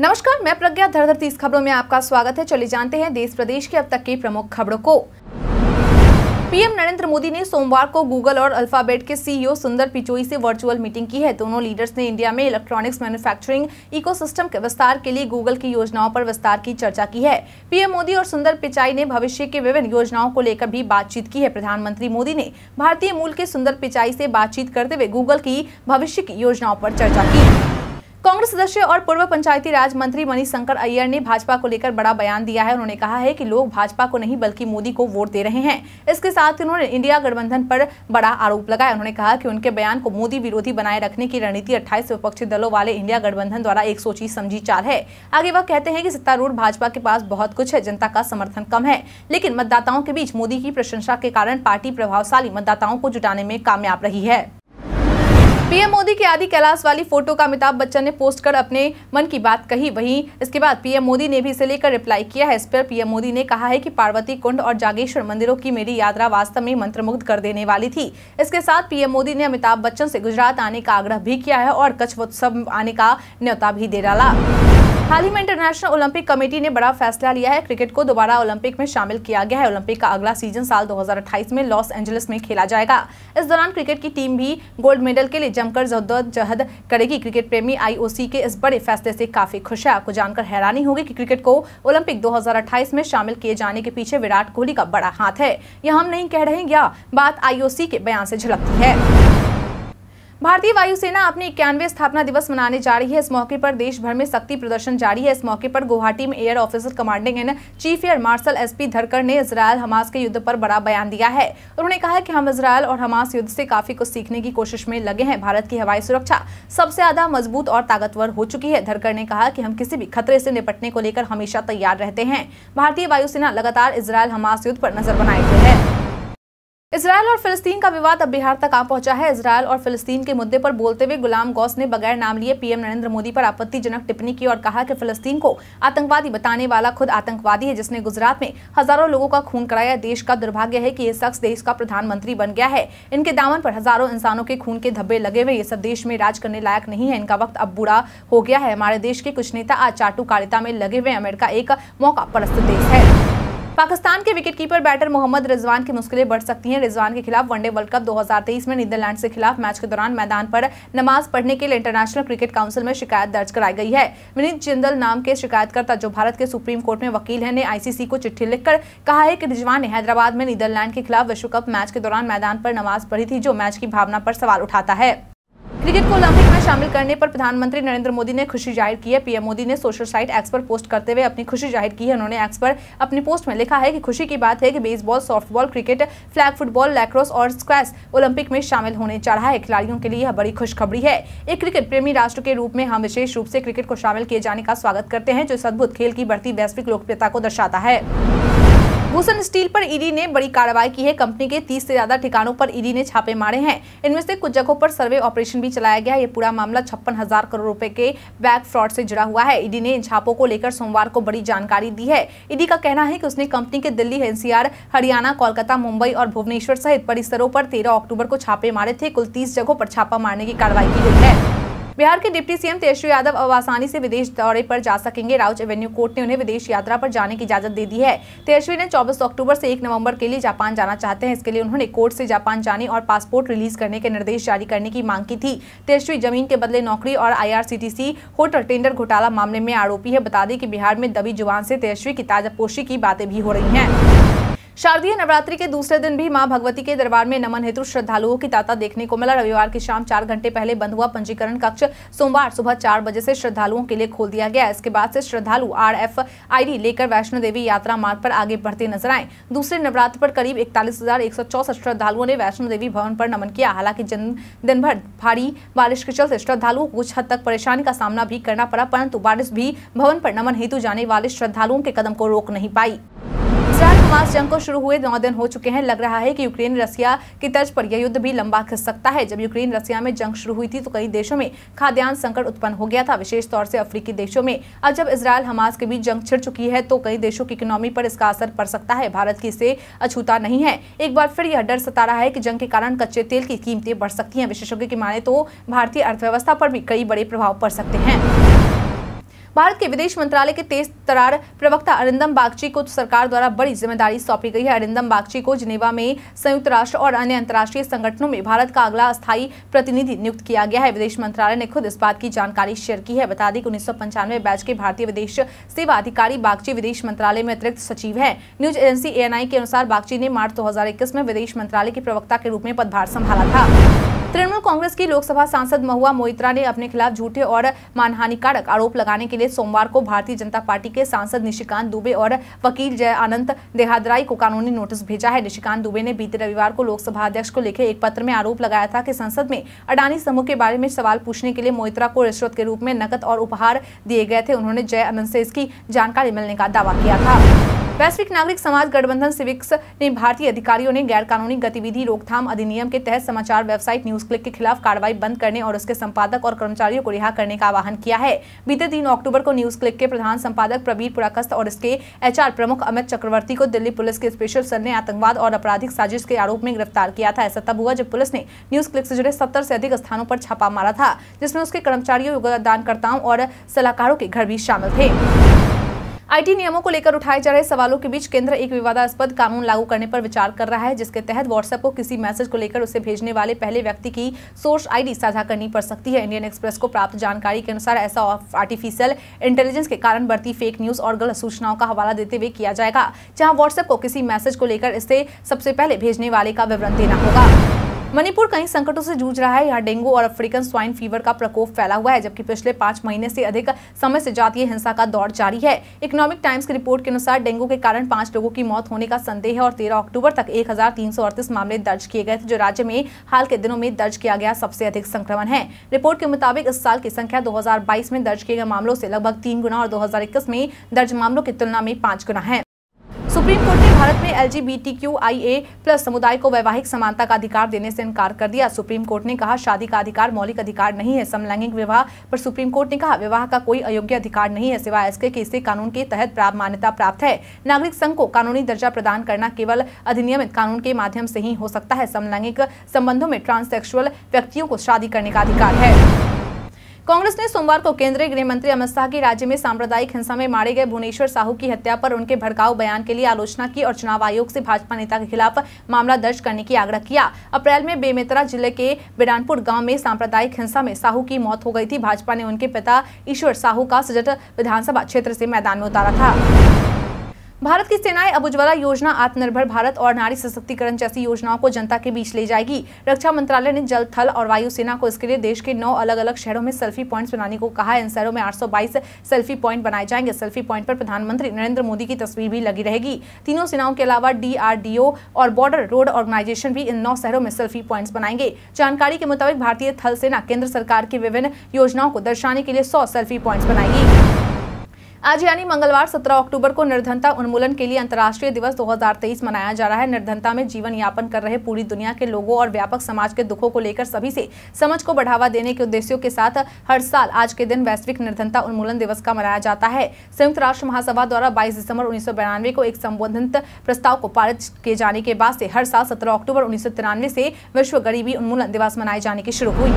नमस्कार मैं प्रज्ञा धरधर तीस खबरों में आपका स्वागत है चले जानते हैं देश प्रदेश के अब तक की प्रमुख खबरों को पीएम नरेंद्र मोदी ने सोमवार को गूगल और अल्फाबेट के सीईओ सुंदर पिचोई से वर्चुअल मीटिंग की है दोनों लीडर्स ने इंडिया में इलेक्ट्रॉनिक्स मैन्युफैक्चरिंग इकोसिस्टम के विस्तार के लिए गूगल की योजनाओं पर विस्तार की चर्चा की है पीएम मोदी और सुंदर पिचाई ने भविष्य के विभिन्न योजनाओं को लेकर भी बातचीत की है प्रधानमंत्री मोदी ने भारतीय मूल के सुंदर पिचाई से बातचीत करते हुए गूगल की भविष्य की योजनाओं पर चर्चा की कांग्रेस सदस्य और पूर्व पंचायती राज मंत्री मनीष शंकर अय्यर ने भाजपा को लेकर बड़ा बयान दिया है उन्होंने कहा है कि लोग भाजपा को नहीं बल्कि मोदी को वोट दे रहे हैं इसके साथ ही उन्होंने इंडिया गठबंधन पर बड़ा आरोप लगाया उन्होंने कहा कि उनके बयान को मोदी विरोधी बनाए रखने की रणनीति अट्ठाईस विपक्षी दलों वाले इंडिया गठबंधन द्वारा एक सोची समझी चाल है आगे वह कहते हैं की सत्तारूढ़ भाजपा के पास बहुत कुछ है जनता का समर्थन कम है लेकिन मतदाताओं के बीच मोदी की प्रशंसा के कारण पार्टी प्रभावशाली मतदाताओं को जुटाने में कामयाब रही है पीएम मोदी की आदि कैलाश वाली फोटो का अमिताभ बच्चन ने पोस्ट कर अपने मन की बात कही वहीं इसके बाद पीएम मोदी ने भी इसे लेकर रिप्लाई किया है इस पर पीएम मोदी ने कहा है कि पार्वती कुंड और जागेश्वर मंदिरों की मेरी यात्रा वास्तव में मंत्रमुग्ध कर देने वाली थी इसके साथ पीएम मोदी ने अमिताभ बच्चन से गुजरात आने का आग्रह भी किया है और कच्छ उत्सव आने का न्यौता भी दे डाला हाल ही में इंटरनेशनल ओलंपिक कमेटी ने बड़ा फैसला लिया है क्रिकेट को दोबारा ओलंपिक में शामिल किया गया है ओलंपिक का अगला सीजन साल 2028 में लॉस एंजलिस में खेला जाएगा इस दौरान क्रिकेट की टीम भी गोल्ड मेडल के लिए जमकर जद्दोजहद करेगी क्रिकेट प्रेमी आईओसी के इस बड़े फैसले से काफी खुश है आपको जानकर हैरानी होगी की क्रिकेट को ओलंपिक दो में शामिल किए जाने के पीछे विराट कोहली का बड़ा हाथ है यह हम नहीं कह रहे क्या बात आईओसी के बयान से झलकती है भारतीय वायुसेना अपने इक्यानवे स्थापना दिवस मनाने जा रही है इस मौके पर देश भर में शक्ति प्रदर्शन जारी है इस मौके पर गुवाहाटी में air officer commanding and chief air marshal SP Dharkar ने इसराइल हमास के युद्ध पर बड़ा बयान दिया है उन्होंने कहा कि हम इसराइल और हमास युद्ध से काफी कुछ सीखने की कोशिश में लगे हैं भारत की हवाई सुरक्षा सबसे ज्यादा मजबूत और ताकतवर हो चुकी है धरकर ने कहा कि हम किसी भी खतरे से निपटने को लेकर हमेशा तैयार रहते हैं भारतीय वायुसेना लगातार इसराइल हमास युद्ध पर नजर बनाए हुए है इसराइल और फिलिस्तीन का विवाद अब बिहार तक आ पहुंचा है इसराइल और फिलिस्तीन के मुद्दे पर बोलते हुए गुलाम गौस ने बगैर नाम लिए पीएम नरेंद्र मोदी पर आपत्तिजनक टिप्पणी की और कहा कि फिलिस्तीन को आतंकवादी बताने वाला खुद आतंकवादी है जिसने गुजरात में हजारों लोगों का खून कराया देश का दुर्भाग्य है की ये शख्स देश का प्रधानमंत्री बन गया है इनके दामन पर हजारों इंसानों के खून के धब्बे लगे हुए ये सब देश में राज करने लायक नहीं है इनका वक्त अब बुरा हो गया है हमारे देश के कुछ नेता आज चाटुकारिता में लगे हुए अमेरिका एक मौका परस्त देश है पाकिस्तान के विकेटकीपर बैटर मोहम्मद रिजवान की मुश्किलें बढ़ सकती हैं रिजवान के खिलाफ वनडे वर्ल्ड कप 2023 में नीदरलैंड के खिलाफ मैच के दौरान मैदान पर नमाज पढ़ने के लिए इंटरनेशनल क्रिकेट काउंसिल में शिकायत दर्ज कराई गई है विनीत जिंदल नाम के शिकायतकर्ता जो भारत के सुप्रीम कोर्ट में वकील है ने आईसीसी को चिट्ठी लिखकर कहा है कि रिजवान ने हैदराबाद में नीदरलैंड के खिलाफ विश्व कप मैच के दौरान मैदान पर नमाज पढ़ी थी जो मैच की भावना पर सवाल उठाता है क्रिकेट को ओलंपिक में शामिल करने पर प्रधानमंत्री नरेंद्र मोदी ने खुशी जाहिर की है पीएम मोदी ने सोशल साइट एक्स पर पोस्ट करते हुए अपनी खुशी जाहिर की है उन्होंने एक्स पर अपनी पोस्ट में लिखा है कि खुशी की बात है कि baseball softball cricket flag football lacrosse और स्क्वैश ओलंपिक में शामिल होने जा रहा है खिलाड़ियों के लिए यह बड़ी खुशखबरी है एक क्रिकेट प्रेमी राष्ट्र के रूप में हम विशेष रूप से क्रिकेट को शामिल किए जाने का स्वागत करते हैं जो इस अद्भुत खेल की बढ़ती वैश्विक लोकप्रियता को दर्शाता है भूषण स्टील पर ईडी ने बड़ी कार्रवाई की है कंपनी के 30 से ज्यादा ठिकानों पर ईडी ने छापे मारे हैं इनमें से कुछ जगहों पर सर्वे ऑपरेशन भी चलाया गया यह पूरा मामला छप्पन हजार करोड़ रुपए के बैग फ्रॉड से जुड़ा हुआ है ईडी ने इन छापों को लेकर सोमवार को बड़ी जानकारी दी है ईडी का कहना है कि उसने कंपनी के दिल्ली एनसीआर हरियाणा कोलकाता मुंबई और भुवनेश्वर सहित परिसरों पर तेरह अक्टूबर को छापे मारे थे कुल तीस जगहों पर छापा मारने की कार्रवाई की गई है बिहार के डिप्टी सीएम तेजस्वी यादव अब आसानी से विदेश दौरे पर जा सकेंगे राउच एवेन्यू कोर्ट ने उन्हें विदेश यात्रा पर जाने की इजाजत दे दी है तेजस्वी ने चौबीस अक्टूबर से एक नवम्बर के लिए जापान जाना चाहते हैं इसके लिए उन्होंने कोर्ट से जापान जाने और पासपोर्ट रिलीज करने के निर्देश जारी करने की मांग की थी तेजस्वी जमीन के बदले नौकरी और आई होटल टेंडर घोटाला मामले में आरोपी है बता दें की बिहार में दबी जुबान से तेजस्वी की ताजापोशी की बातें भी हो रही है शारदीय नवरात्रि के दूसरे दिन भी मां भगवती के दरबार में नमन हेतु श्रद्धालुओं की तांता देखने को मिला रविवार की शाम चार घंटे पहले बंद हुआ पंजीकरण कक्ष सोमवार सुबह चार बजे से श्रद्धालुओं के लिए खोल दिया गया इसके बाद से श्रद्धालु आर एफ आई लेकर वैष्णो देवी यात्रा मार्ग पर आगे बढ़ते नजर आए दूसरे नवरात्र पर करीब इकतालीस श्रद्धालुओं ने वैष्णो देवी भवन पर नमन किया हालांकि दिन भर भारी बारिश के चलते श्रद्धालुओं को कुछ हद तक परेशानी का सामना भी करना पड़ा परंतु बारिश भी भवन पर नमन हेतु जाने वाले श्रद्धालुओं के कदम को रोक नहीं पाई हमास जंग को शुरू हुए नौ दिन हो चुके हैं लग रहा है कि यूक्रेन रसिया की तर्ज पर यह युद्ध भी लंबा खिस सकता है जब यूक्रेन रसिया में जंग शुरू हुई थी तो कई देशों में खाद्यान्न संकट उत्पन्न हो गया था विशेष तौर से अफ्रीकी देशों में अब जब इसराइल हमास के बीच जंग छिड़ चुकी है तो कई देशों की इकोनॉमी पर इसका असर पड़ सकता है भारत की इससे अछूता नहीं है एक बार फिर यह डर सता रहा है की जंग के कारण कच्चे तेल की कीमतें बढ़ सकती है विशेषज्ञ की माने तो भारतीय अर्थव्यवस्था पर भी कई बड़े प्रभाव पड़ सकते हैं भारत के विदेश मंत्रालय के तेज तरार प्रवक्ता अरिंदम बागची को सरकार द्वारा बड़ी जिम्मेदारी सौंपी गई है अरिंदम बागची को जिनेवा में संयुक्त राष्ट्र और अन्य अंतर्राष्ट्रीय संगठनों में भारत का अगला स्थायी प्रतिनिधि नियुक्त किया गया है विदेश मंत्रालय ने खुद इस बात की जानकारी शेयर की है बता दी कि उन्नीस बैच के भारतीय विदेश सेवा अधिकारी बागची विदेश मंत्रालय में अतिरिक्त सचिव है न्यूज एजेंसी ए के अनुसार बागची ने मार्च दो में विदेश मंत्रालय के प्रवक्ता के रूप में पदभार संभाला था तृणमूल कांग्रेस की लोकसभा सांसद महुआ मोइत्रा ने अपने खिलाफ झूठे और मानहानिकारक आरोप लगाने के लिए सोमवार को भारतीय जनता पार्टी के सांसद निशिकांत दुबे और वकील जय आनंद देहादराई को कानूनी नोटिस भेजा है निशिकांत दुबे ने बीते रविवार को लोकसभा अध्यक्ष को लिखे एक पत्र में आरोप लगाया था कि संसद में अडानी समूह के बारे में सवाल पूछने के लिए मोइत्रा को रिश्वत के रूप में नकद और उपहार दिए गए थे उन्होंने जय आनंद से इसकी जानकारी मिलने का दावा किया था वैश्विक नागरिक समाज गठबंधन सिविक्स ने भारतीय अधिकारियों ने गैर कानूनी गतिविधि रोकथाम अधिनियम के तहत समाचार वेबसाइट न्यूज क्लिक के खिलाफ कार्रवाई बंद करने और उसके संपादक और कर्मचारियों को रिहा करने का आह्वान किया है बीते तीन अक्टूबर को न्यूज क्लिक के प्रधान संपादक प्रवीर पुराकस्त और इसके एच प्रमुख अमित चक्रवर्ती को दिल्ली पुलिस के स्पेशल सेल ने आतंकवाद और आपराधिक साजिश के आरोप में गिरफ्तार किया था ऐसा तब हुआ जब पुलिस ने न्यूज क्लिक से जुड़े सत्तर से अधिक स्थानों पर छापा मारा था जिसमें उसके कर्मचारियों योगदानकर्ताओं और सलाहकारों के घर भी शामिल थे आईटी नियमों को लेकर उठाए जा रहे सवालों के बीच केंद्र एक विवादास्पद कानून लागू करने पर विचार कर रहा है जिसके तहत व्हाट्सएप को किसी मैसेज को लेकर उसे भेजने वाले पहले व्यक्ति की सोर्स आईडी साझा करनी पड़ सकती है इंडियन एक्सप्रेस को प्राप्त जानकारी के अनुसार ऐसा आर्टिफिशियल इंटेलिजेंस के कारण बढ़ती फेक न्यूज और गलत सूचनाओं का हवाला देते हुए किया जाएगा जहाँ व्हाट्सएप को किसी मैसेज को लेकर इसे सबसे पहले भेजने वाले का विवरण देना होगा मणिपुर कई संकटों से जूझ रहा है यहाँ डेंगू और अफ्रीकन स्वाइन फीवर का प्रकोप फैला हुआ है जबकि पिछले पांच महीने से अधिक समय से जातीय हिंसा का दौर जारी है इकोनॉमिक टाइम्स की रिपोर्ट के अनुसार डेंगू के कारण पांच लोगों की मौत होने का संदेह है और तेरह अक्टूबर तक एक मामले दर्ज किए गए थे जो राज्य में हाल के दिनों में दर्ज किया गया सबसे अधिक संक्रमण है रिपोर्ट के मुताबिक इस साल की संख्या दो में दर्ज किए गए मामलों से लगभग तीन गुना और दो में दर्ज मामलों की तुलना में पांच गुना है सुप्रीम कोर्ट ने भारत में एल जी प्लस समुदाय को वैवाहिक समानता का अधिकार देने से इनकार कर दिया सुप्रीम कोर्ट ने कहा शादी का अधिकार मौलिक अधिकार नहीं है समलैंगिक विवाह पर सुप्रीम कोर्ट ने कहा विवाह का कोई अयोग्य अधिकार नहीं है सिवाय इसके कि इसे कानून के तहत मान्यता प्राप्त है नागरिक संघ को कानूनी दर्जा प्रदान करना केवल अधिनियमित कानून के माध्यम से ही हो सकता है समलैंगिक संबंधों में ट्रांससेक्सुअल व्यक्तियों को शादी करने का अधिकार है कांग्रेस ने सोमवार को केंद्रीय गृह मंत्री अमित शाह की राज्य में सांप्रदायिक हिंसा में मारे गए भुवनेश्वर साहू की हत्या पर उनके भड़काऊ बयान के लिए आलोचना की और चुनाव आयोग से भाजपा नेता के खिलाफ मामला दर्ज करने की आग्रह किया अप्रैल में बेमेतरा जिले के बिरानपुर गाँव में सांप्रदायिक हिंसा में साहू की मौत हो गई थी भाजपा ने उनके पिता ईश्वर साहू का सजट विधानसभा क्षेत्र से मैदान में उतारा था भारत की सेनाएं अब उज्ज्वला योजना आत्मनिर्भर भारत और नारी सशक्तिकरण जैसी योजनाओं को जनता के बीच ले जाएगी रक्षा मंत्रालय ने जल थल और वायु सेना को इसके लिए देश के नौ अलग अलग शहरों में सेल्फी पॉइंट्स बनाने को कहा है इन शहरों में 822 सेल्फी पॉइंट बनाए जाएंगे सेल्फी पॉइंट पर प्रधानमंत्री नरेंद्र मोदी की तस्वीर भी लगी रहेगी तीनों सेनाओं के अलावा डीआरडीओ और बॉर्डर रोड ऑर्गेनाइजेशन भी इन नौ शहरों में सेल्फी पॉइंट बनाएंगे जानकारी के मुताबिक भारतीय थल सेना केंद्र सरकार की विभिन्न योजनाओं को दर्शाने के लिए सौ सेल्फी पॉइंट्स बनाएगी आज यानी मंगलवार 17 अक्टूबर को निर्धनता उन्मूलन के लिए अंतर्राष्ट्रीय दिवस 2023 मनाया जा रहा है निर्धनता में जीवन यापन कर रहे पूरी दुनिया के लोगों और व्यापक समाज के दुखों को लेकर सभी से समझ को बढ़ावा देने के उद्देश्यों के साथ हर साल आज के दिन वैश्विक निर्धनता उन्मूलन दिवस का मनाया जाता है संयुक्त राष्ट्र महासभा द्वारा बाईस दिसंबर उन्नीस को एक संबोधित प्रस्ताव को पारित किए जाने के बाद से हर साल सत्रह अक्टूबर उन्नीस से विश्व गरीबी उन्मूलन दिवस मनाए जाने की शुरू हुई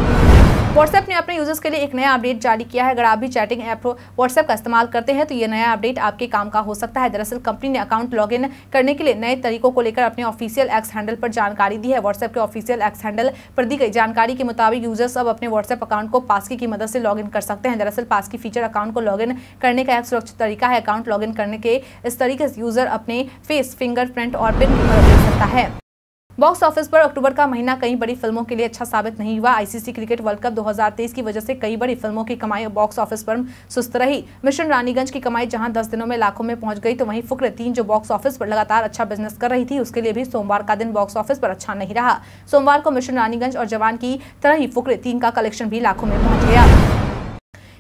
व्हाट्सएप ने अपने यूजर्स के लिए एक नया अपडेट जारी किया है अगर आप भी चैटिंग ऐप व्हाट्सएप का इस्तेमाल करते हैं हैं तो ये नया अपडेट आपके काम का हो सकता है दरअसल कंपनी ने अकाउंट लॉग करने के लिए नए तरीकों को लेकर अपने ऑफिशियल एक्स हैंडल पर जानकारी दी है व्हाट्सएप के ऑफिशियल एक्स हैंडल पर दी गई जानकारी के मुताबिक यूजर्स अब अपने व्हाट्सएप अकाउंट को पासकी की मदद से लॉग कर सकते हैं दरअसल पासकी फीचर अकाउंट को लॉग करने का एक सुरक्षित तरीका है अकाउंट लॉग करने के इस तरीके से यूजर अपने फेस फिंगरप्रिंट और पिन सकता है बॉक्स ऑफिस पर अक्टूबर का महीना कई बड़ी फिल्मों के लिए अच्छा साबित नहीं हुआ आईसीसी क्रिकेट वर्ल्ड कप 2023 की वजह से कई बड़ी फिल्मों की कमाई बॉक्स ऑफिस पर सुस्त रही मिशन रानीगंज की कमाई जहां 10 दिनों में लाखों में पहुंच गई तो वहीं फुक्र तीन जो बॉक्स ऑफिस पर लगातार अच्छा बिजनेस कर रही थी उसके लिए भी सोमवार का दिन बॉक्स ऑफिस पर अच्छा नहीं रहा सोमवार को मिशन रानीगंज और जवान की तरह ही फुक्र तीन का कलेक्शन भी लाखों में पहुंच गया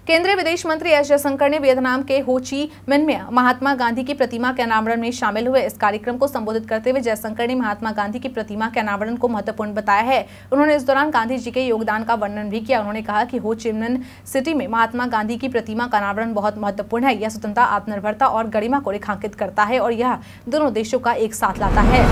केंद्रीय विदेश मंत्री एस जयशंकर ने वियतनाम के होची मिन में महात्मा गांधी की प्रतिमा के अनावरण में शामिल हुए इस कार्यक्रम को संबोधित करते हुए जयशंकर ने महात्मा गांधी की प्रतिमा के अनावरण को महत्वपूर्ण बताया है उन्होंने इस दौरान गांधी जी के योगदान का वर्णन भी किया उन्होंने कहा कि हो चिमन सिटी में महात्मा गांधी की प्रतिमा का अनावरण बहुत महत्वपूर्ण है यह स्वतंत्रता आत्मनिर्भरता और गरिमा को रेखांकित करता है और यह दोनों देशों का एक साथ लाता है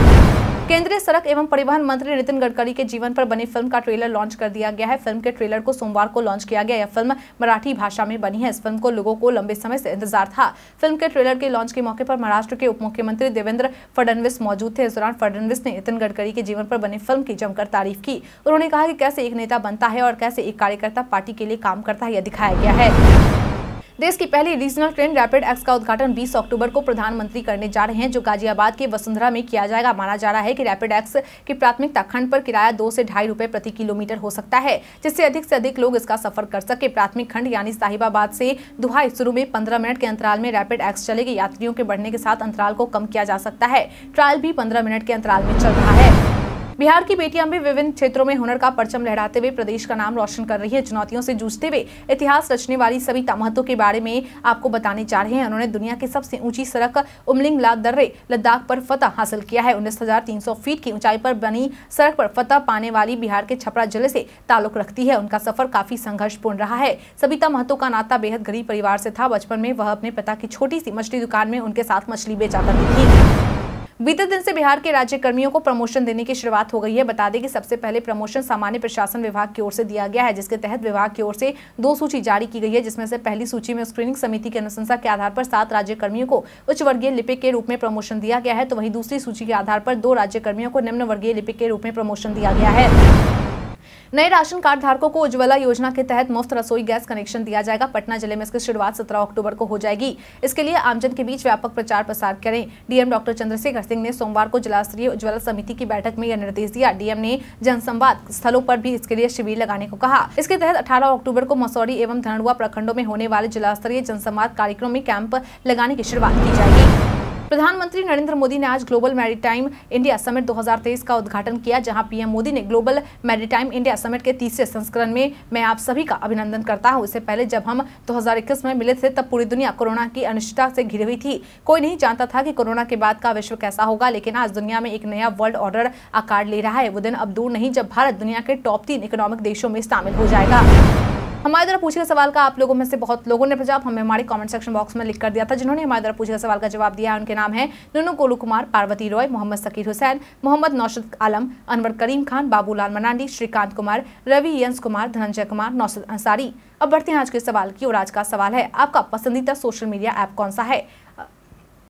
केंद्रीय सड़क एवं परिवहन मंत्री नितिन गडकरी के जीवन पर बनी फिल्म का ट्रेलर लॉन्च कर दिया गया है फिल्म के ट्रेलर को सोमवार को लॉन्च किया गया यह फिल्म मराठी भाषा में बनी है इस फिल्म को लोगों को लंबे समय से इंतजार था फिल्म के ट्रेलर के लॉन्च के मौके पर महाराष्ट्र के उप मुख्यमंत्री देवेंद्र फडनवीस मौजूद थे इस दौरान फडनवीस ने नितिन गडकरी के जीवन पर बनी फिल्म की जमकर तारीफ की उन्होंने कहा कि कैसे एक नेता बनता है और कैसे एक कार्यकर्ता पार्टी के लिए काम करता है यह दिखाया गया है देश की पहली रीजनल ट्रेन रैपिड एक्स का उद्घाटन 20 अक्टूबर को प्रधानमंत्री करने जा रहे हैं जो गाजियाबाद के वसुंधरा में किया जाएगा माना जा रहा है कि रैपिड एक्स की प्राथमिकता खंड पर किराया दो से ढाई रुपए प्रति किलोमीटर हो सकता है जिससे अधिक से अधिक लोग इसका सफर कर सके प्राथमिक खंड यानी साहिबाबाद से दुहाई शुरू में पंद्रह मिनट के अंतराल में रैपिड एक्स चलेगी यात्रियों के बढ़ने के साथ अंतराल को कम किया जा सकता है ट्रायल भी पंद्रह मिनट के अंतराल में चल रहा है बिहार की बेटियां भी विभिन्न क्षेत्रों में हुनर का परचम लहराते हुए प्रदेश का नाम रोशन कर रही है चुनौतियों से जूझते हुए इतिहास रचने वाली सभी महतो के बारे में आपको बताने जा रहे हैं उन्होंने दुनिया की सबसे ऊंची सड़क उमलिंग ला दर्रे लद्दाख पर फतह हासिल किया है उन्नीस फीट की ऊंचाई पर बनी सड़क पर फतह पाने वाली बिहार के छपरा जिले से ताल्लुक रखती है उनका सफर काफी संघर्षपूर्ण रहा है सबिता महतो का नाता बेहद गरीब परिवार से था बचपन में वह अपने पिता की छोटी सी मछली दुकान में उनके साथ मछली बेचा करती थी बीते दिन से बिहार के राज्य कर्मियों को प्रमोशन देने की शुरुआत हो गई है बता दें कि सबसे पहले प्रमोशन सामान्य प्रशासन विभाग की ओर से दिया गया है जिसके तहत विभाग की ओर से दो सूची जारी की गई है जिसमें से पहली सूची में स्क्रीनिंग समिति की अनुशंसा के आधार पर सात राज्य कर्मियों को उच्च वर्गीय लिपिक के रूप में प्रमोशन दिया गया है तो वही दूसरी सूची के आधार पर दो राज्य कर्मियों को निम्न वर्गीय लिपिक के रूप में प्रमोशन दिया गया है नए राशन कार्ड धारकों को उज्ज्वला योजना के तहत मुफ्त रसोई गैस कनेक्शन दिया जाएगा पटना जिले में इसकी शुरुआत सत्रह अक्टूबर को हो जाएगी इसके लिए आमजन के बीच व्यापक प्रचार प्रसार करें डीएम डॉक्टर चंद्रशेखर सिंह ने सोमवार को जिला स्तरीय उज्ज्वला समिति की बैठक में यह निर्देश दिया डीएम ने जनसंवाद स्थलों पर भी इसके लिए शिविर लगाने को कहा इसके तहत अठारह अक्टूबर को मसौरी एवं धनडुआ प्रखंडों में होने वाले जिला स्तरीय जनसंवाद कार्यक्रम में कैंप लगाने की शुरुआत की जाएगी प्रधानमंत्री नरेंद्र मोदी ने आज ग्लोबल मैरीटाइम इंडिया समिट 2023 का उद्घाटन किया जहां पीएम मोदी ने ग्लोबल मैरिटाइम इंडिया समिट के तीसरे संस्करण में मैं आप सभी का अभिनंदन करता हूं इससे पहले जब हम 2021 में मिले थे तब पूरी दुनिया कोरोना की अनिश्चितता से घिरी हुई थी कोई नहीं जानता था कि कोरोना के बाद का विश्व कैसा होगा लेकिन आज दुनिया में एक नया वर्ल्ड ऑर्डर आकार ले रहा है वो दिन अब दूर नहीं जब भारत दुनिया के टॉप तीन इकोनॉमिक देशों में शामिल हो जाएगा हमारे द्वारा पूछे गए सवाल का आप लोगों में से बहुत लोगों ने जवाब हमें हमारे कमेंट सेक्शन बॉक्स में लिख कर दिया था जिन्होंने हमारे द्वारा पूछे गए सवाल का जवाब दिया है उनके नाम है नुनू गोलू कुमार पार्वती रॉय मोहम्मद सकीर हुसैन मोहम्मद नौशद आलम अनवर करीम खान बाबूलाल मनांडी श्रीकांत कुमार रवि यंस कुमार धनंजय कुमार नौशद अंसारी अब बढ़ते हैं आज के सवाल की और आज का सवाल है आपका पसंदीदा सोशल मीडिया ऐप कौन सा है